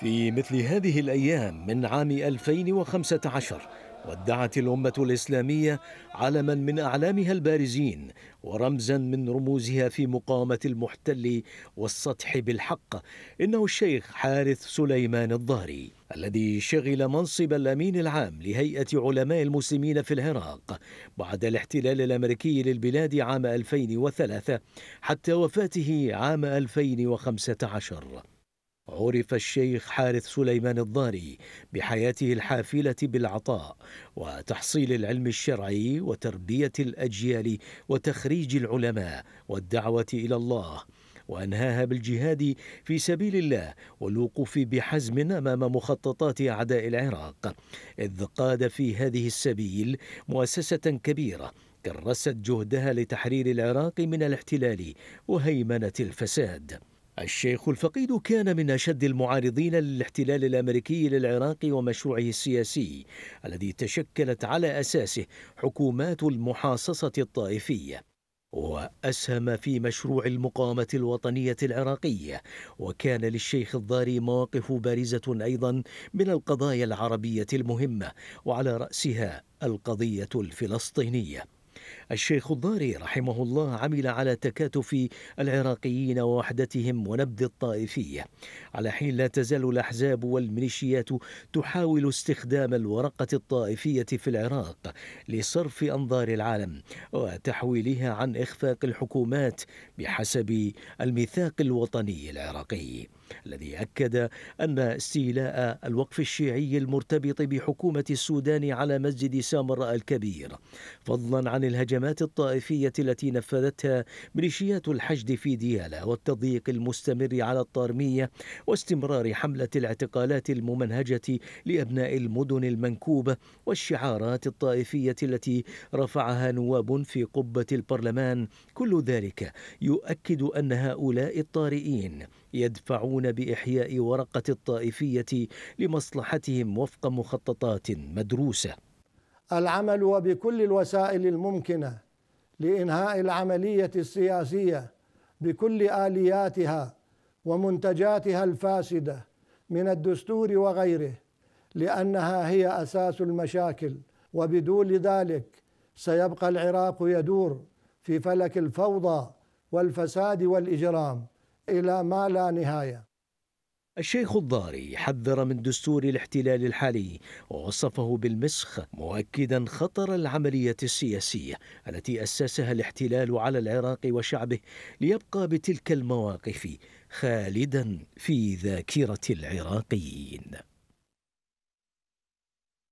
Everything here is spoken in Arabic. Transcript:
في مثل هذه الأيام من عام 2015 ودعت الأمة الإسلامية علما من أعلامها البارزين ورمزا من رموزها في مقامة المحتل والسطح بالحق إنه الشيخ حارث سليمان الضاري الذي شغل منصب الأمين العام لهيئة علماء المسلمين في العراق بعد الاحتلال الأمريكي للبلاد عام 2003 حتى وفاته عام 2015 عرف الشيخ حارث سليمان الضاري بحياته الحافلة بالعطاء وتحصيل العلم الشرعي وتربية الأجيال وتخريج العلماء والدعوة إلى الله وانهاها بالجهاد في سبيل الله والوقوف بحزم امام مخططات اعداء العراق اذ قاد في هذه السبيل مؤسسه كبيره كرست جهدها لتحرير العراق من الاحتلال وهيمنه الفساد الشيخ الفقيد كان من أشد المعارضين للاحتلال الأمريكي للعراق ومشروعه السياسي الذي تشكلت على أساسه حكومات المحاصصة الطائفية وأسهم في مشروع المقاومة الوطنية العراقية وكان للشيخ الضاري مواقف بارزة أيضا من القضايا العربية المهمة وعلى رأسها القضية الفلسطينية الشيخ الضاري رحمه الله عمل على تكاتف العراقيين ووحدتهم ونبذ الطائفية على حين لا تزال الأحزاب والميليشيات تحاول استخدام الورقة الطائفية في العراق لصرف أنظار العالم وتحويلها عن إخفاق الحكومات بحسب الميثاق الوطني العراقي الذي أكد أن استيلاء الوقف الشيعي المرتبط بحكومة السودان على مسجد سامراء الكبير فضلا عن الهجمات الهجمات الطائفية التي نفذتها ميليشيات الحشد في ديالى والتضييق المستمر على الطارمية واستمرار حملة الاعتقالات الممنهجة لأبناء المدن المنكوبة والشعارات الطائفية التي رفعها نواب في قبة البرلمان كل ذلك يؤكد أن هؤلاء الطارئين يدفعون بإحياء ورقة الطائفية لمصلحتهم وفق مخططات مدروسة العمل وبكل الوسائل الممكنه لانهاء العمليه السياسيه بكل الياتها ومنتجاتها الفاسده من الدستور وغيره لانها هي اساس المشاكل وبدون ذلك سيبقى العراق يدور في فلك الفوضى والفساد والاجرام الى ما لا نهايه الشيخ الضاري حذر من دستور الاحتلال الحالي ووصفه بالمسخ مؤكدا خطر العملية السياسية التي أسسها الاحتلال على العراق وشعبه ليبقى بتلك المواقف خالدا في ذاكرة العراقيين